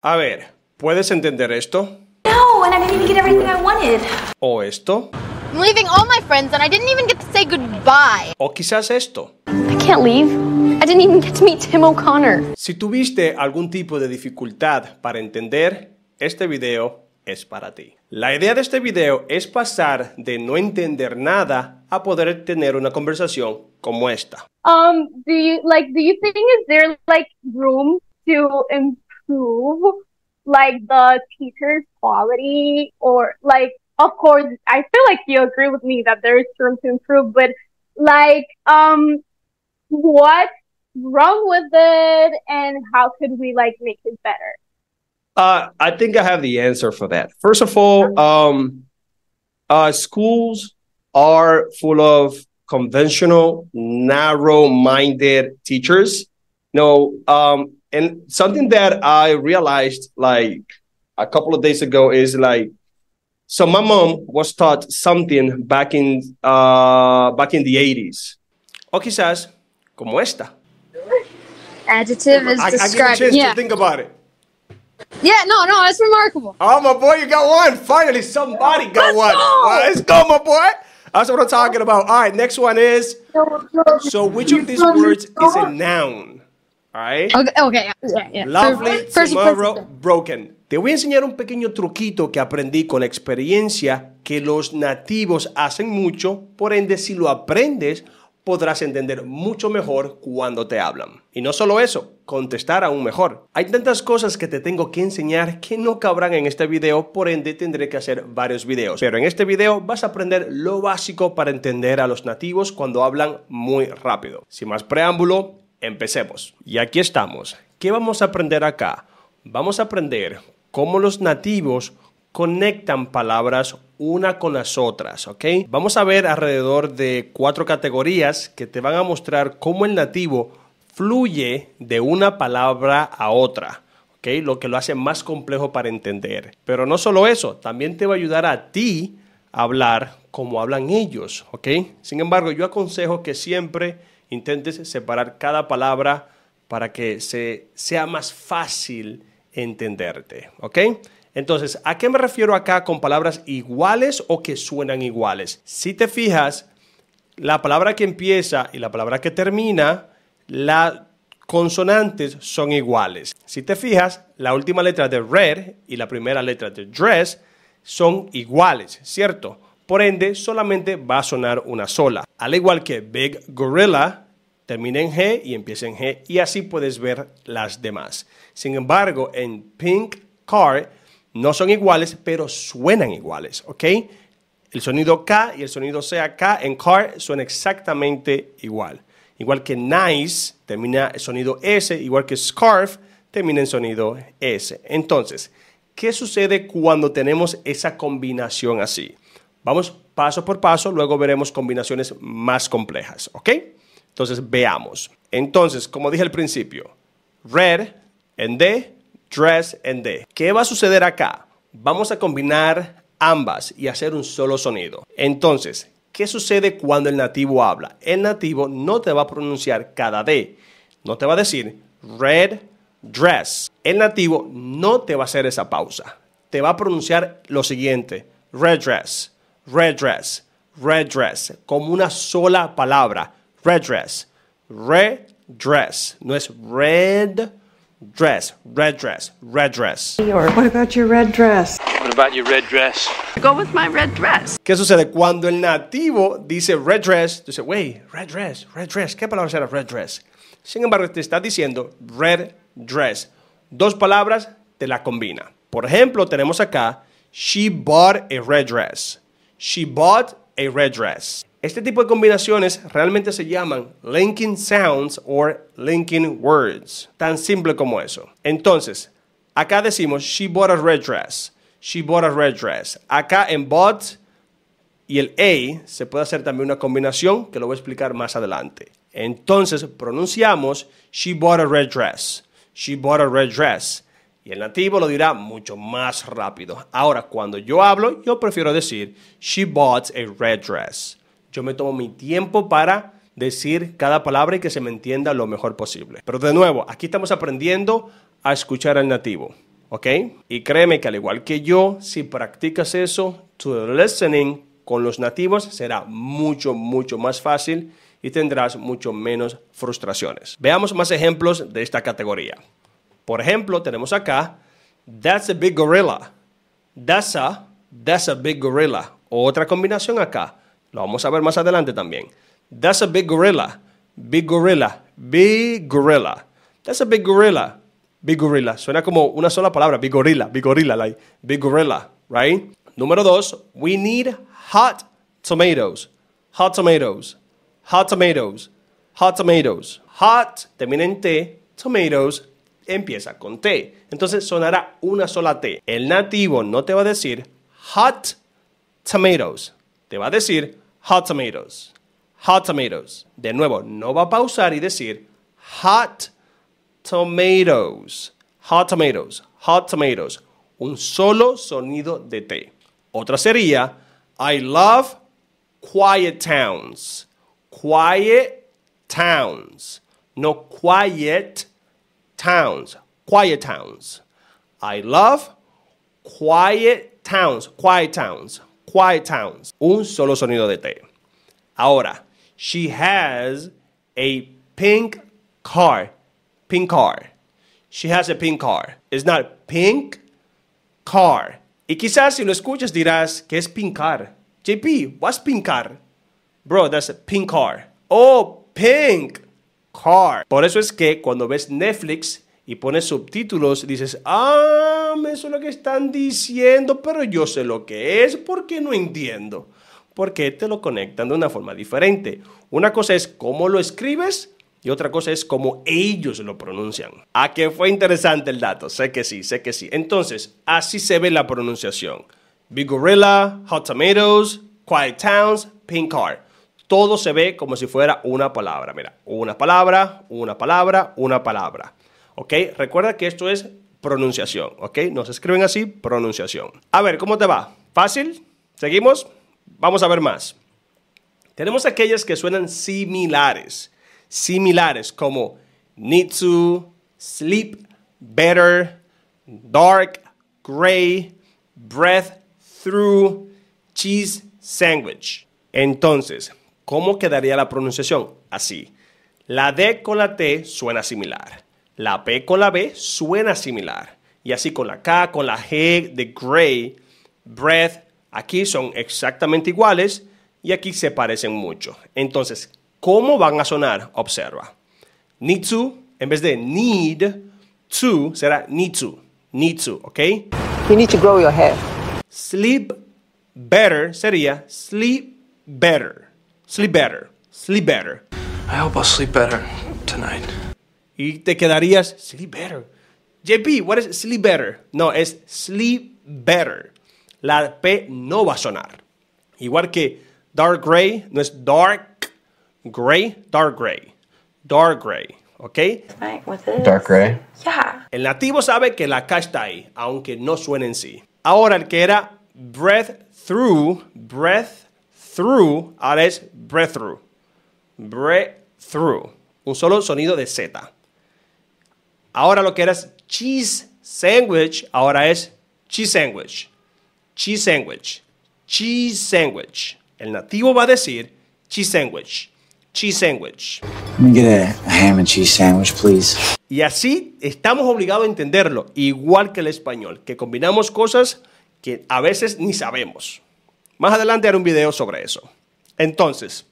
A ver, ¿puedes entender esto? No, and I didn't even get everything I wanted. ¿O esto? I'm leaving all my friends and I didn't even get to say goodbye. O quizás esto. I can't leave. I didn't even get to meet Tim O'Connor. Si tuviste algún tipo de dificultad para entender, este video es para ti. La idea de este video es pasar de no entender nada a poder tener una conversación como esta. Um, do you like do you think is there like room to prove like the teacher's quality or like of course I feel like you agree with me that there is room to improve, but like um what's wrong with it and how could we like make it better? Uh, I think I have the answer for that. First of all, um, uh, schools are full of conventional, narrow minded teachers. no, um, and something that I realized like a couple of days ago is like so my mom was taught something back in uh, back in the 80s Okay, quizás como esta adjective is I, describing I yeah. think about it yeah, no, no, it's remarkable. Oh, my boy, you got one. Finally, somebody got Let's one. Go. Well, let's go, my boy. That's what I'm talking about. All right, next one is so which of these words is a noun? Okay, Lovely, broken. Te voy a enseñar un pequeño truquito que aprendí con experiencia que los nativos hacen mucho, por ende si lo aprendes podrás entender mucho mejor cuando te hablan. Y no solo eso, contestar aún mejor. Hay tantas cosas que te tengo que enseñar que no cabrán en este video, por ende tendré que hacer varios videos. Pero en este video vas a aprender lo básico para entender a los nativos cuando hablan muy rápido. Sin más preámbulo, Empecemos. Y aquí estamos. ¿Qué vamos a aprender acá? Vamos a aprender cómo los nativos conectan palabras una con las otras, ¿ok? Vamos a ver alrededor de cuatro categorías que te van a mostrar cómo el nativo fluye de una palabra a otra. ¿ok? Lo que lo hace más complejo para entender. Pero no solo eso, también te va a ayudar a ti a hablar como hablan ellos, ¿ok? Sin embargo, yo aconsejo que siempre intentes separar cada palabra para que se, sea más fácil entenderte, ¿ok? Entonces, ¿a qué me refiero acá con palabras iguales o que suenan iguales? Si te fijas, la palabra que empieza y la palabra que termina, las consonantes son iguales. Si te fijas, la última letra de red y la primera letra de dress son iguales, ¿cierto? Por ende, solamente va a sonar una sola. Al igual que Big Gorilla, termina en G y empieza en G y así puedes ver las demás. Sin embargo, en Pink Car no son iguales, pero suenan iguales, ¿ok? El sonido K y el sonido CK en car suenan exactamente igual. Igual que nice termina el sonido S, igual que scarf termina en sonido S. Entonces, ¿qué sucede cuando tenemos esa combinación así? Vamos paso por paso, luego veremos combinaciones más complejas, ¿ok? Entonces, veamos. Entonces, como dije al principio, red en D, dress en D. ¿Qué va a suceder acá? Vamos a combinar ambas y hacer un solo sonido. Entonces, ¿qué sucede cuando el nativo habla? El nativo no te va a pronunciar cada D, no te va a decir red, dress. El nativo no te va a hacer esa pausa, te va a pronunciar lo siguiente, red dress, Red dress, red dress, como una sola palabra, red dress, no es red dress, red dress, red dress. what about your red dress? What about your red dress? Go with my red dress. ¿Qué sucede cuando el nativo dice red dress? Dice, wey, red dress, red dress. ¿Qué palabra será red dress? Sin embargo, te está diciendo red dress. Dos palabras te la combina. Por ejemplo, tenemos acá, she bought a red dress. She bought a red dress. Este tipo de combinaciones realmente se llaman linking sounds or linking words. Tan simple como eso. Entonces, acá decimos she bought a red dress. She bought a red dress. Acá en bought y el a se puede hacer también una combinación que lo voy a explicar más adelante. Entonces pronunciamos she bought a red dress. She bought a red dress y el nativo lo dirá mucho más rápido. Ahora, cuando yo hablo, yo prefiero decir, she bought a red dress. Yo me tomo mi tiempo para decir cada palabra y que se me entienda lo mejor posible. Pero de nuevo, aquí estamos aprendiendo a escuchar al nativo, ¿ok? Y créeme que al igual que yo, si practicas eso, tu listening con los nativos será mucho, mucho más fácil y tendrás mucho menos frustraciones. Veamos más ejemplos de esta categoría. Por ejemplo, tenemos acá, that's a big gorilla. That's a, that's a big gorilla. Otra combinación acá. Lo vamos a ver más adelante también. That's a big gorilla. Big gorilla. Big gorilla. That's a big gorilla. Big gorilla. Suena como una sola palabra. Big gorilla. Big gorilla. Like big gorilla. Right? Número dos. We need hot tomatoes. Hot tomatoes. Hot tomatoes. Hot tomatoes. Hot. Termina en Tomatoes empieza con T. Entonces sonará una sola T. El nativo no te va a decir hot tomatoes. Te va a decir hot tomatoes. Hot tomatoes. De nuevo, no va a pausar y decir hot tomatoes. Hot tomatoes. Hot tomatoes. Un solo sonido de T. Otra sería I love quiet towns. Quiet towns. No quiet towns, quiet towns. I love quiet towns, quiet towns, quiet towns. Un solo sonido de T. Ahora, she has a pink car, pink car. She has a pink car. It's not pink car. Y quizás si lo escuchas dirás, ¿qué es car. JP, what's car? Bro, that's a pink car. Oh, pink. Por eso es que cuando ves Netflix y pones subtítulos, dices, ah, eso es lo que están diciendo, pero yo sé lo que es porque no entiendo. Porque te lo conectan de una forma diferente. Una cosa es cómo lo escribes y otra cosa es cómo ellos lo pronuncian. ¿A que fue interesante el dato? Sé que sí, sé que sí. Entonces, así se ve la pronunciación. Big Gorilla, Hot Tomatoes, Quiet Towns, Pink Car todo se ve como si fuera una palabra. Mira, una palabra, una palabra, una palabra. ¿Ok? Recuerda que esto es pronunciación, ¿ok? Nos escriben así, pronunciación. A ver, ¿cómo te va? ¿Fácil? ¿Seguimos? Vamos a ver más. Tenemos aquellas que suenan similares, similares como need to, sleep, better, dark, gray, breath, through, cheese, sandwich. Entonces, ¿Cómo quedaría la pronunciación? Así. La D con la T suena similar. La P con la B suena similar. Y así con la K, con la G de gray, breath, aquí son exactamente iguales y aquí se parecen mucho. Entonces, ¿cómo van a sonar? Observa. Need to, en vez de need to, será need to. Need to, ¿ok? You need to grow your hair. Sleep better sería sleep better. Sleep better. Sleep better. I hope I'll sleep better tonight. Y te quedarías sleep better. JP, what is sleep better? No, es sleep better. La P no va a sonar. Igual que dark gray, no es dark gray, dark gray. Dark gray, ¿ok? Dark gray. Yeah. El nativo sabe que la K está ahí, aunque no suene en sí. Ahora el que era breath through, breath through, ahora es breath through Un solo sonido de Z. Ahora lo que era cheese sandwich, ahora es cheese sandwich. Cheese sandwich. Cheese sandwich. El nativo va a decir cheese sandwich. Cheese sandwich. me get a ham and cheese sandwich, please. Y así estamos obligados a entenderlo, igual que el español, que combinamos cosas que a veces ni sabemos. Más adelante haré un video sobre eso. Entonces,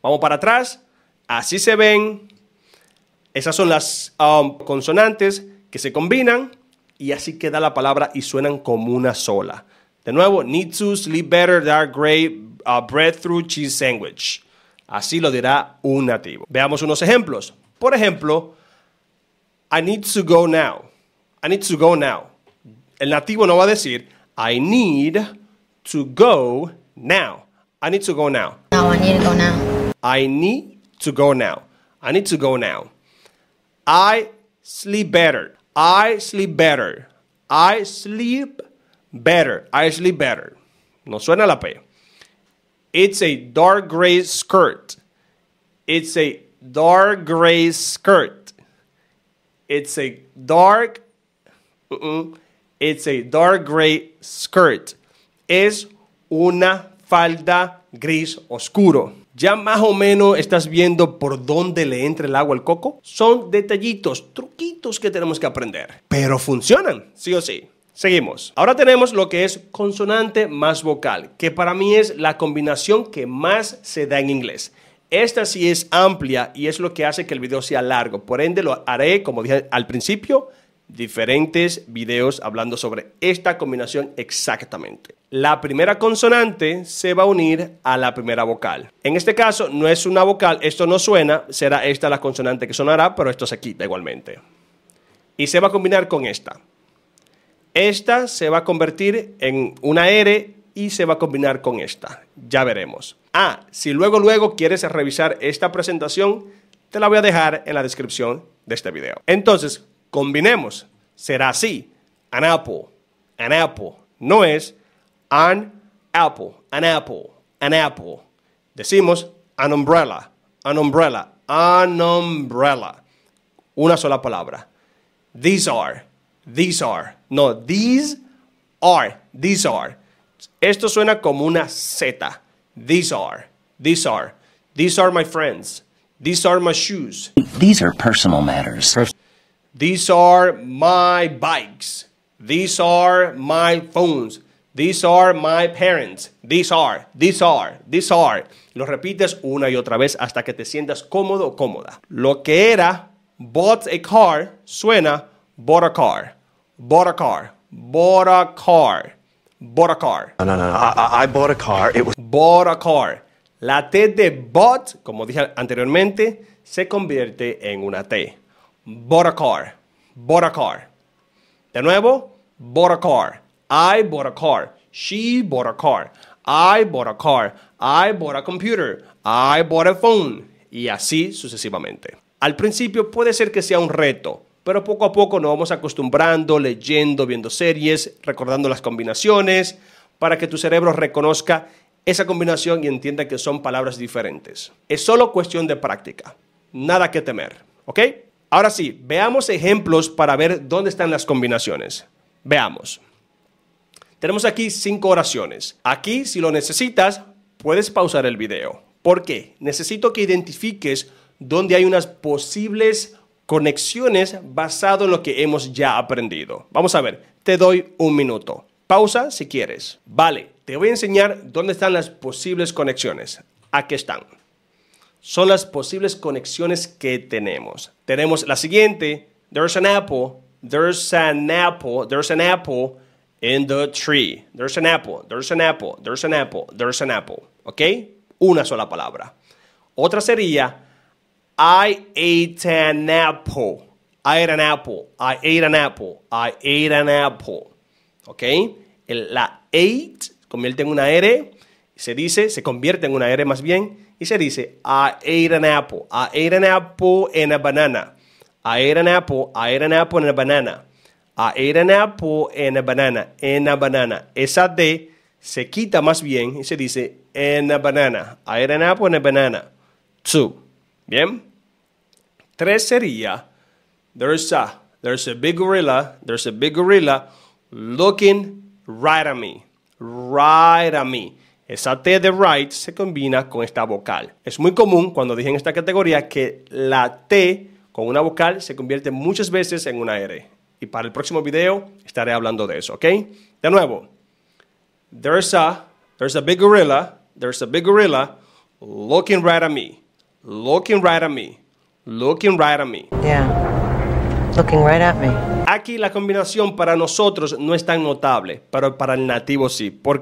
vamos para atrás. Así se ven. Esas son las um, consonantes que se combinan y así queda la palabra y suenan como una sola. De nuevo, need to sleep better, dark gray uh, bread through cheese sandwich. Así lo dirá un nativo. Veamos unos ejemplos. Por ejemplo, I need to go now. I need to go now. El nativo no va a decir I need to go now. I need to go now. Now I need to go now. I need to go now. I need to go now. I sleep better. I sleep better. I sleep better. I sleep better. No suena la P. It's a dark gray skirt. It's a dark gray skirt. It's a dark. Uh -uh, it's a dark gray skirt. es una falda gris oscuro. Ya más o menos estás viendo por dónde le entra el agua al coco. Son detallitos, truquitos que tenemos que aprender. Pero funcionan, sí o sí. Seguimos. Ahora tenemos lo que es consonante más vocal, que para mí es la combinación que más se da en inglés. Esta sí es amplia y es lo que hace que el video sea largo. Por ende, lo haré, como dije al principio, diferentes videos hablando sobre esta combinación exactamente. La primera consonante se va a unir a la primera vocal. En este caso no es una vocal, esto no suena, será esta la consonante que sonará, pero esto se quita igualmente. Y se va a combinar con esta. Esta se va a convertir en una R y se va a combinar con esta. Ya veremos. Ah, si luego luego quieres revisar esta presentación, te la voy a dejar en la descripción de este video. Entonces, Combinemos. Será así. An apple. An apple. No es an apple. An apple. An apple. Decimos an umbrella. An umbrella. An umbrella. Una sola palabra. These are. These are. No, these are. These are. Esto suena como una Z. These are. These are. These are my friends. These are my shoes. These are personal matters. These are my bikes. These are my phones. These are my parents. These are, these are, these are. Lo repites una y otra vez hasta que te sientas cómodo o cómoda. Lo que era bought a car suena bought a car. Bought a car. Bought a car. Bought a car. No, no, no. I, bought a car. It was... Bought a car. La T de bought, como dije anteriormente, se convierte en una T bought a car. Bought a car. De nuevo, bought a car. I bought a car. She bought a car. I bought a car. I bought a computer. I bought a phone. Y así sucesivamente. Al principio puede ser que sea un reto, pero poco a poco nos vamos acostumbrando, leyendo, viendo series, recordando las combinaciones, para que tu cerebro reconozca esa combinación y entienda que son palabras diferentes. Es solo cuestión de práctica. Nada que temer. ¿Ok? Ahora sí, veamos ejemplos para ver dónde están las combinaciones. Veamos. Tenemos aquí cinco oraciones. Aquí, si lo necesitas, puedes pausar el video. ¿Por qué? Necesito que identifiques dónde hay unas posibles conexiones basado en lo que hemos ya aprendido. Vamos a ver, te doy un minuto. Pausa si quieres. Vale, te voy a enseñar dónde están las posibles conexiones. Aquí están son las posibles conexiones que tenemos. Tenemos la siguiente, there's an apple, there's an apple, there's an apple in the tree. There's an apple, there's an apple, there's an apple, there's an apple. ¿Ok? Una sola palabra. Otra sería, I ate an apple. I ate an apple, I ate an apple, I ate an apple. ¿Ok? la ate convierte en una R, se dice, se convierte en una R más bien, y se dice I ate an apple, I ate an apple and a banana. I ate an apple, I ate an apple and a banana. I ate an apple and a banana, and a banana. Esa D se quita más bien y se dice and a banana. I ate an apple and a banana. Two. Bien. Tres sería there's a, there's a big gorilla, there's a big gorilla looking right at me. Right at me. Esa T de right se combina con esta vocal. Es muy común cuando dije en esta categoría que la T con una vocal se convierte muchas veces en una R. Y para el próximo video estaré hablando de eso, ¿ok? De nuevo, there's a, there's a big gorilla, there's a big gorilla looking right at me, looking right at me, looking right at me. Yeah. Looking right at me. Aquí la combinación para nosotros no es tan notable, pero para el nativo sí. ¿Por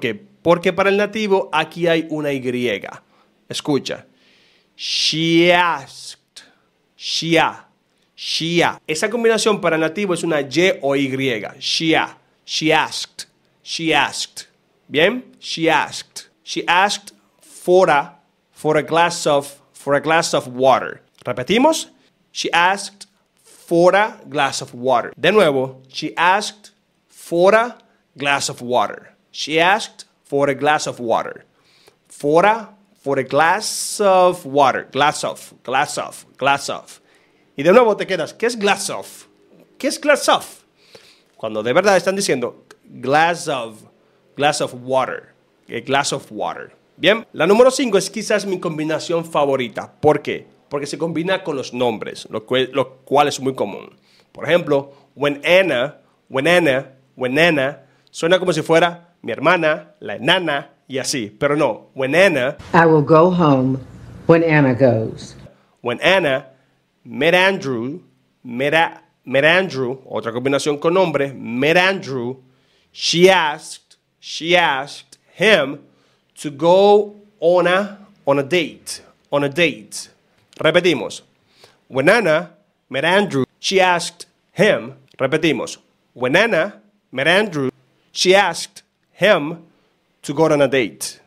porque para el nativo aquí hay una Y. Escucha. She asked. She asked. Esa combinación para el nativo es una Y o Y. She asked. She asked. Bien? She asked. She asked for a, for a glass of for a glass of water. Repetimos. She asked for a glass of water. De nuevo, she asked for a glass of water. She asked for a glass of water. Fora, for a glass of water. Glass of, glass of, glass of. Y de nuevo te quedas, ¿qué es glass of? ¿Qué es glass of? Cuando de verdad están diciendo glass of, glass of water, eh, glass of water. Bien, la número 5 es quizás mi combinación favorita. ¿Por qué? Porque se combina con los nombres, lo cual, lo cual es muy común. Por ejemplo, when Anna, when Anna, when Anna, suena como si fuera mi hermana, la enana y así. Pero no, when Anna. I will go home when Anna goes. When Anna met Andrew, met, a, met Andrew, otra combinación con nombre, met Andrew, she asked, she asked him to go on a, on a date, on a date. Repetimos. When Anna met Andrew, she asked him, repetimos. When Anna met Andrew, she asked him to go on a date.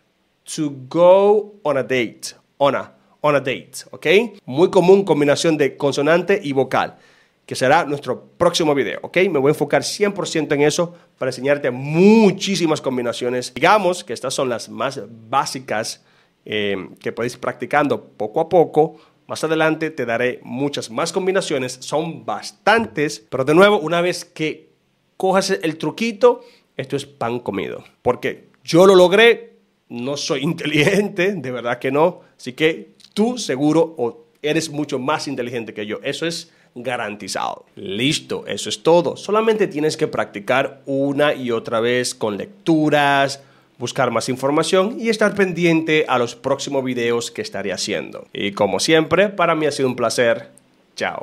To go on a date. On a, on a date, ¿ok? Muy común combinación de consonante y vocal, que será nuestro próximo video, ¿ok? Me voy a enfocar 100% en eso para enseñarte muchísimas combinaciones. Digamos que estas son las más básicas eh, que podéis practicando poco a poco más adelante te daré muchas más combinaciones, son bastantes, pero de nuevo, una vez que cojas el truquito, esto es pan comido. Porque yo lo logré, no soy inteligente, de verdad que no. Así que tú seguro o eres mucho más inteligente que yo. Eso es garantizado. Listo, eso es todo. Solamente tienes que practicar una y otra vez con lecturas, buscar más información y estar pendiente a los próximos videos que estaré haciendo. Y como siempre, para mí ha sido un placer. Chao.